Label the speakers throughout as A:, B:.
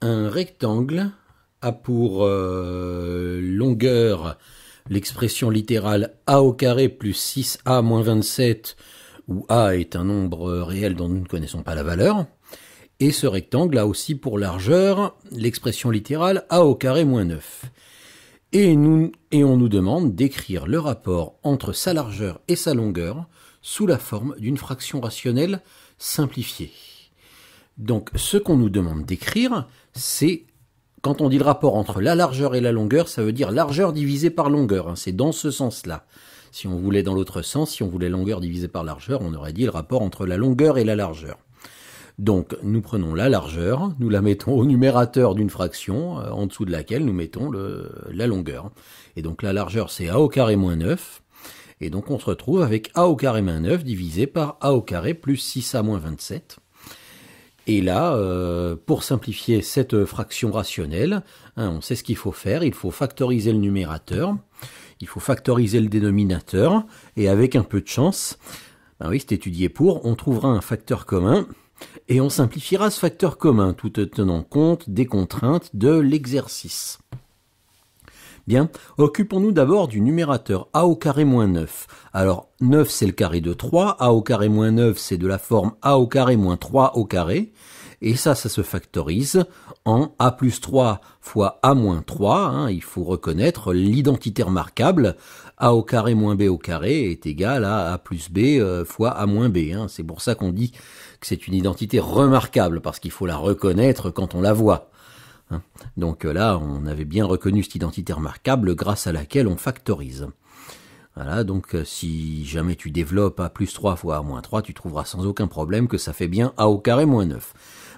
A: Un rectangle a pour euh, longueur l'expression littérale a au carré plus 6a moins 27, où a est un nombre euh, réel dont nous ne connaissons pas la valeur. Et ce rectangle a aussi pour largeur l'expression littérale a au carré moins 9. et on nous demande d'écrire le rapport entre sa largeur et sa longueur sous la forme d'une fraction rationnelle simplifiée. Donc ce qu'on nous demande d'écrire, c'est quand on dit le rapport entre la largeur et la longueur, ça veut dire largeur divisée par longueur. Hein. c'est dans ce sens-là. Si on voulait dans l'autre sens, si on voulait longueur divisée par largeur, on aurait dit le rapport entre la longueur et la largeur. Donc nous prenons la largeur, nous la mettons au numérateur d'une fraction, euh, en dessous de laquelle nous mettons la longueur. Et donc la largeur c'est a au carré moins 9. Et donc on se retrouve avec a au carré moins 9 divisé par a au carré plus 6a moins 27. Et là, euh, pour simplifier cette fraction rationnelle, hein, on sait ce qu'il faut faire. Il faut factoriser le numérateur, il faut factoriser le dénominateur, et avec un peu de chance, ben oui, c'est étudié pour, on trouvera un facteur commun. Et on simplifiera ce facteur commun tout en tenant compte des contraintes de l'exercice. Bien, occupons-nous d'abord du numérateur a au carré moins 9. Alors 9 c'est le carré de 3, a au carré moins 9 c'est de la forme a au carré moins 3 au carré, et ça ça se factorise en a plus 3 fois a moins 3, hein, il faut reconnaître l'identité remarquable, a au carré moins b au carré est égal à a plus b euh, fois a moins b, hein. c'est pour ça qu'on dit que c'est une identité remarquable, parce qu'il faut la reconnaître quand on la voit. Hein. Donc euh, là, on avait bien reconnu cette identité remarquable grâce à laquelle on factorise. Voilà, donc euh, si jamais tu développes A plus 3 fois A moins 3, tu trouveras sans aucun problème que ça fait bien A au carré moins 9.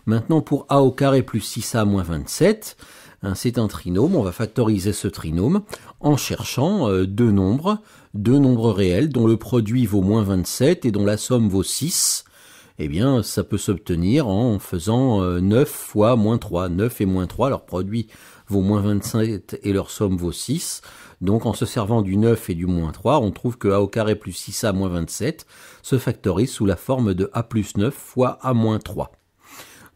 A: Maintenant, pour A au carré plus 6A moins 27, hein, c'est un trinôme, on va factoriser ce trinôme en cherchant euh, deux nombres, deux nombres réels dont le produit vaut moins 27 et dont la somme vaut 6 eh bien, ça peut s'obtenir en faisant 9 euh, fois moins 3. 9 et moins 3, leur produit vaut moins 27 et leur somme vaut 6. Donc en se servant du 9 et du moins 3, on trouve que a au carré plus 6a moins 27 se factorise sous la forme de a plus 9 fois a moins 3.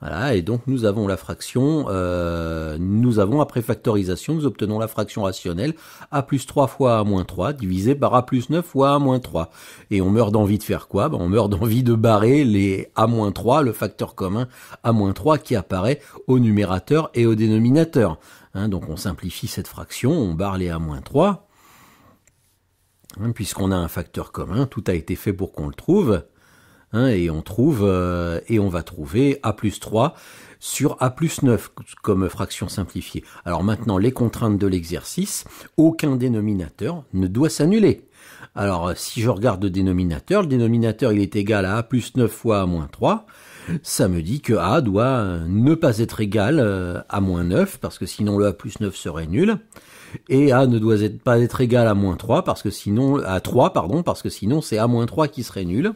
A: Voilà, et donc nous avons la fraction, euh, nous avons après factorisation, nous obtenons la fraction rationnelle a plus 3 fois a moins 3 divisé par a plus 9 fois a moins 3. Et on meurt d'envie de faire quoi ben, On meurt d'envie de barrer les a moins 3, le facteur commun a moins 3 qui apparaît au numérateur et au dénominateur. Hein, donc on simplifie cette fraction, on barre les a moins 3. Hein, puisqu'on a un facteur commun, tout a été fait pour qu'on le trouve. Hein, et on trouve, euh, et on va trouver A plus 3 sur A plus 9 comme fraction simplifiée. Alors maintenant, les contraintes de l'exercice, aucun dénominateur ne doit s'annuler. Alors si je regarde le dénominateur, le dénominateur il est égal à A plus 9 fois A moins 3 ça me dit que A doit ne pas être égal euh, à moins 9, parce que sinon le A plus 9 serait nul. Et A ne doit pas être égal à moins 3, parce que sinon, à 3, pardon, parce que sinon c'est A moins 3 qui serait nul.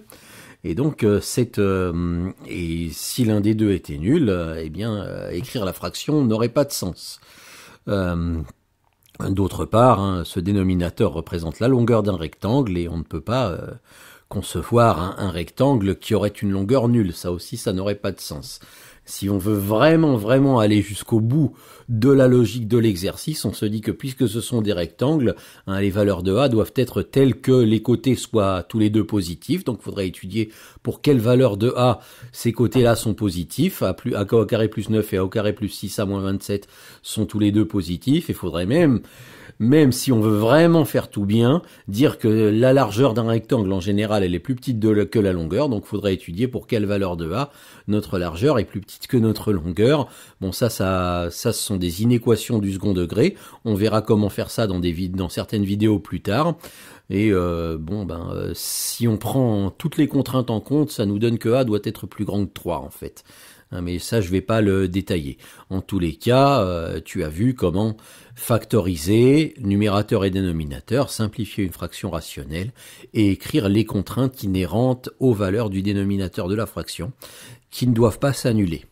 A: Et donc, euh, cette, euh, et si l'un des deux était nul, euh, eh bien, écrire la fraction n'aurait pas de sens. D'autre part, hein, ce dénominateur représente la longueur d'un rectangle et on ne peut pas concevoir un rectangle qui aurait une longueur nulle. Ça aussi, ça n'aurait pas de sens. Si on veut vraiment, vraiment aller jusqu'au bout de la logique de l'exercice, on se dit que puisque ce sont des rectangles, hein, les valeurs de A doivent être telles que les côtés soient tous les deux positifs. Donc, il faudrait étudier pour quelles valeurs de A ces côtés-là sont positifs. A, plus, au carré plus 9 et A au carré plus 6, A moins 27 sont tous les deux positifs. Et Il faudrait même, même si on veut vraiment faire tout bien, dire que la largeur d'un rectangle, en général, elle est plus petite que la longueur. Donc, il faudrait étudier pour quelles valeurs de A notre largeur est plus petite que notre longueur. Bon, ça, ça, ça, ce sont des inéquations du second degré. On verra comment faire ça dans, des dans certaines vidéos plus tard. Et euh, bon, ben, euh, si on prend toutes les contraintes en compte, ça nous donne que A doit être plus grand que 3 en fait. Hein, mais ça, je vais pas le détailler. En tous les cas, euh, tu as vu comment factoriser numérateur et dénominateur, simplifier une fraction rationnelle et écrire les contraintes inhérentes aux valeurs du dénominateur de la fraction qui ne doivent pas s'annuler.